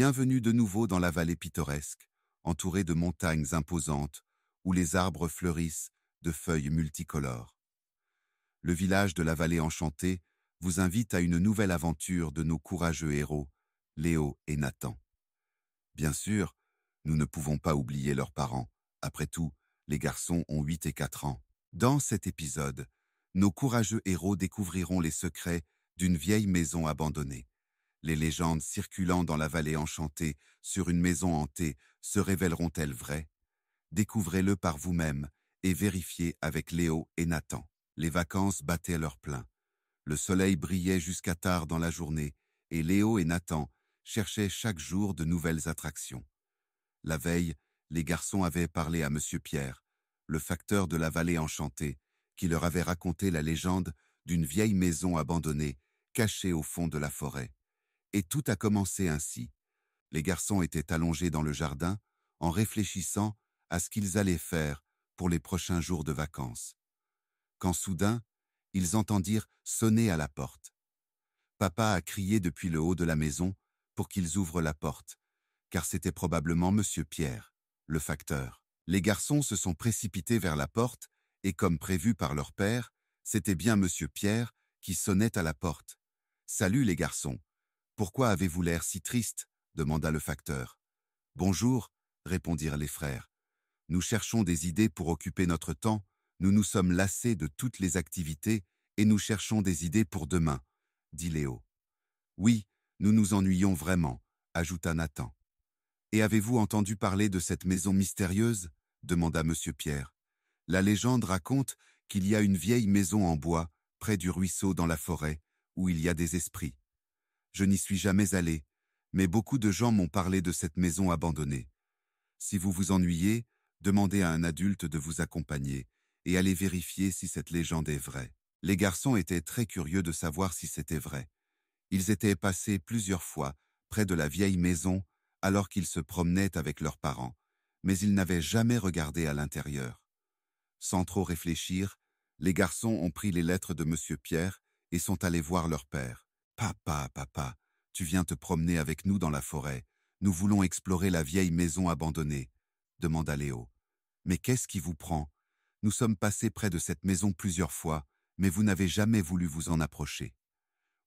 Bienvenue de nouveau dans la vallée pittoresque, entourée de montagnes imposantes, où les arbres fleurissent de feuilles multicolores. Le village de la vallée enchantée vous invite à une nouvelle aventure de nos courageux héros, Léo et Nathan. Bien sûr, nous ne pouvons pas oublier leurs parents. Après tout, les garçons ont 8 et 4 ans. Dans cet épisode, nos courageux héros découvriront les secrets d'une vieille maison abandonnée les légendes circulant dans la vallée enchantée sur une maison hantée se révéleront-elles vraies Découvrez-le par vous-même et vérifiez avec Léo et Nathan. Les vacances battaient leur plein. Le soleil brillait jusqu'à tard dans la journée et Léo et Nathan cherchaient chaque jour de nouvelles attractions. La veille, les garçons avaient parlé à Monsieur Pierre, le facteur de la vallée enchantée, qui leur avait raconté la légende d'une vieille maison abandonnée, cachée au fond de la forêt. Et tout a commencé ainsi. Les garçons étaient allongés dans le jardin, en réfléchissant à ce qu'ils allaient faire pour les prochains jours de vacances. Quand soudain, ils entendirent sonner à la porte. Papa a crié depuis le haut de la maison pour qu'ils ouvrent la porte, car c'était probablement Monsieur Pierre, le facteur. Les garçons se sont précipités vers la porte, et comme prévu par leur père, c'était bien Monsieur Pierre qui sonnait à la porte. « Salut les garçons, pourquoi avez-vous l'air si triste demanda le facteur. Bonjour, répondirent les frères. Nous cherchons des idées pour occuper notre temps, nous nous sommes lassés de toutes les activités et nous cherchons des idées pour demain, dit Léo. Oui, nous nous ennuyons vraiment, ajouta Nathan. Et avez-vous entendu parler de cette maison mystérieuse demanda M. Pierre. La légende raconte qu'il y a une vieille maison en bois, près du ruisseau dans la forêt, où il y a des esprits. Je n'y suis jamais allé, mais beaucoup de gens m'ont parlé de cette maison abandonnée. Si vous vous ennuyez, demandez à un adulte de vous accompagner et allez vérifier si cette légende est vraie. Les garçons étaient très curieux de savoir si c'était vrai. Ils étaient passés plusieurs fois près de la vieille maison alors qu'ils se promenaient avec leurs parents, mais ils n'avaient jamais regardé à l'intérieur. Sans trop réfléchir, les garçons ont pris les lettres de M. Pierre et sont allés voir leur père. Papa, papa, tu viens te promener avec nous dans la forêt. Nous voulons explorer la vieille maison abandonnée, demanda Léo. Mais qu'est-ce qui vous prend Nous sommes passés près de cette maison plusieurs fois, mais vous n'avez jamais voulu vous en approcher.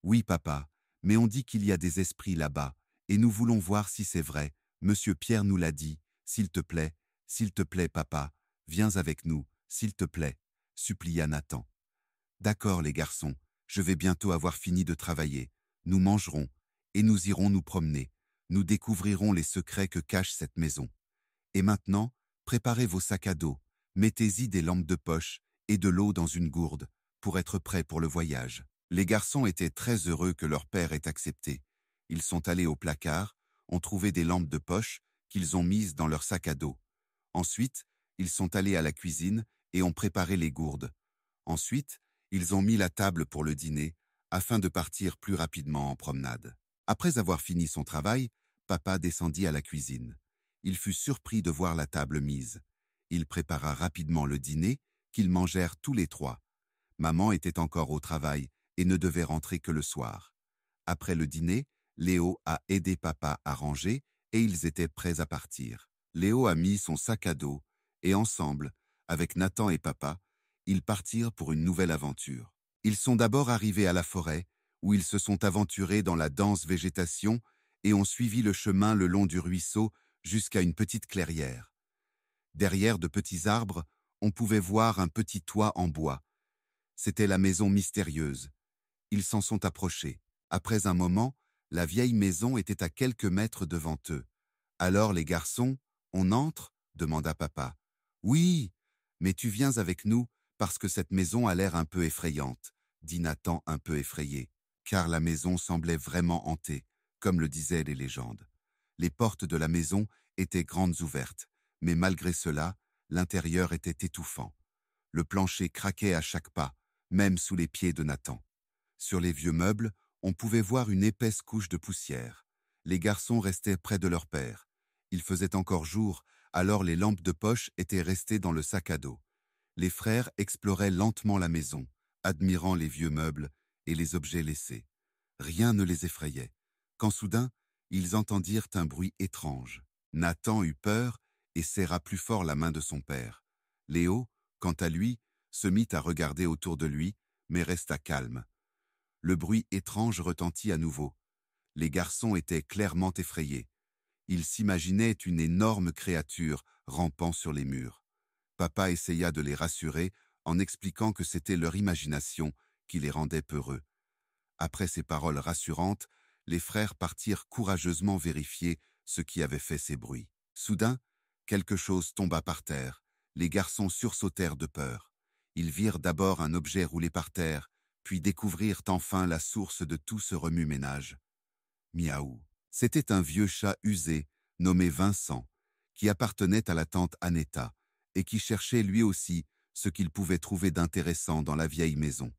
Oui, papa, mais on dit qu'il y a des esprits là-bas, et nous voulons voir si c'est vrai. Monsieur Pierre nous l'a dit. S'il te plaît, s'il te plaît, papa, viens avec nous, s'il te plaît, supplia Nathan. D'accord, les garçons, je vais bientôt avoir fini de travailler, nous mangerons, et nous irons nous promener, nous découvrirons les secrets que cache cette maison. Et maintenant, préparez vos sacs à dos, mettez-y des lampes de poche, et de l'eau dans une gourde, pour être prêts pour le voyage. Les garçons étaient très heureux que leur père ait accepté. Ils sont allés au placard, ont trouvé des lampes de poche, qu'ils ont mises dans leur sac à dos. Ensuite, ils sont allés à la cuisine et ont préparé les gourdes. Ensuite, ils ont mis la table pour le dîner, afin de partir plus rapidement en promenade. Après avoir fini son travail, papa descendit à la cuisine. Il fut surpris de voir la table mise. Il prépara rapidement le dîner, qu'ils mangèrent tous les trois. Maman était encore au travail et ne devait rentrer que le soir. Après le dîner, Léo a aidé papa à ranger et ils étaient prêts à partir. Léo a mis son sac à dos et ensemble, avec Nathan et papa, ils partirent pour une nouvelle aventure. Ils sont d'abord arrivés à la forêt, où ils se sont aventurés dans la dense végétation et ont suivi le chemin le long du ruisseau jusqu'à une petite clairière. Derrière de petits arbres, on pouvait voir un petit toit en bois. C'était la maison mystérieuse. Ils s'en sont approchés. Après un moment, la vieille maison était à quelques mètres devant eux. Alors les garçons, on entre demanda papa. Oui, mais tu viens avec nous, parce que cette maison a l'air un peu effrayante, dit Nathan un peu effrayé, car la maison semblait vraiment hantée, comme le disaient les légendes. Les portes de la maison étaient grandes ouvertes, mais malgré cela, l'intérieur était étouffant. Le plancher craquait à chaque pas, même sous les pieds de Nathan. Sur les vieux meubles, on pouvait voir une épaisse couche de poussière. Les garçons restaient près de leur père. Il faisait encore jour, alors les lampes de poche étaient restées dans le sac à dos les frères exploraient lentement la maison, admirant les vieux meubles et les objets laissés. Rien ne les effrayait, quand soudain, ils entendirent un bruit étrange. Nathan eut peur et serra plus fort la main de son père. Léo, quant à lui, se mit à regarder autour de lui, mais resta calme. Le bruit étrange retentit à nouveau. Les garçons étaient clairement effrayés. Ils s'imaginaient une énorme créature rampant sur les murs. Papa essaya de les rassurer en expliquant que c'était leur imagination qui les rendait peureux. Après ces paroles rassurantes, les frères partirent courageusement vérifier ce qui avait fait ces bruits. Soudain, quelque chose tomba par terre. Les garçons sursautèrent de peur. Ils virent d'abord un objet roulé par terre, puis découvrirent enfin la source de tout ce remue-ménage. Miaou. C'était un vieux chat usé, nommé Vincent, qui appartenait à la tante Aneta, et qui cherchait lui aussi ce qu'il pouvait trouver d'intéressant dans la vieille maison.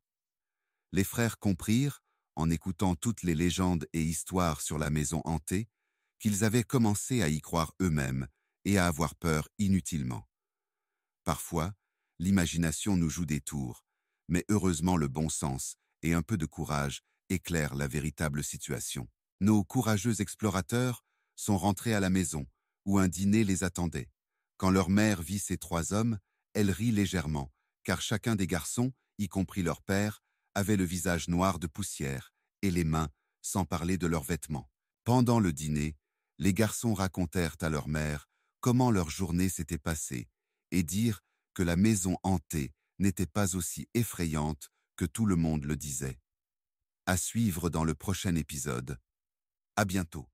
Les frères comprirent, en écoutant toutes les légendes et histoires sur la maison hantée, qu'ils avaient commencé à y croire eux-mêmes et à avoir peur inutilement. Parfois, l'imagination nous joue des tours, mais heureusement le bon sens et un peu de courage éclairent la véritable situation. Nos courageux explorateurs sont rentrés à la maison, où un dîner les attendait. Quand leur mère vit ces trois hommes, elle rit légèrement, car chacun des garçons, y compris leur père, avait le visage noir de poussière et les mains, sans parler de leurs vêtements. Pendant le dîner, les garçons racontèrent à leur mère comment leur journée s'était passée et dirent que la maison hantée n'était pas aussi effrayante que tout le monde le disait. À suivre dans le prochain épisode. À bientôt.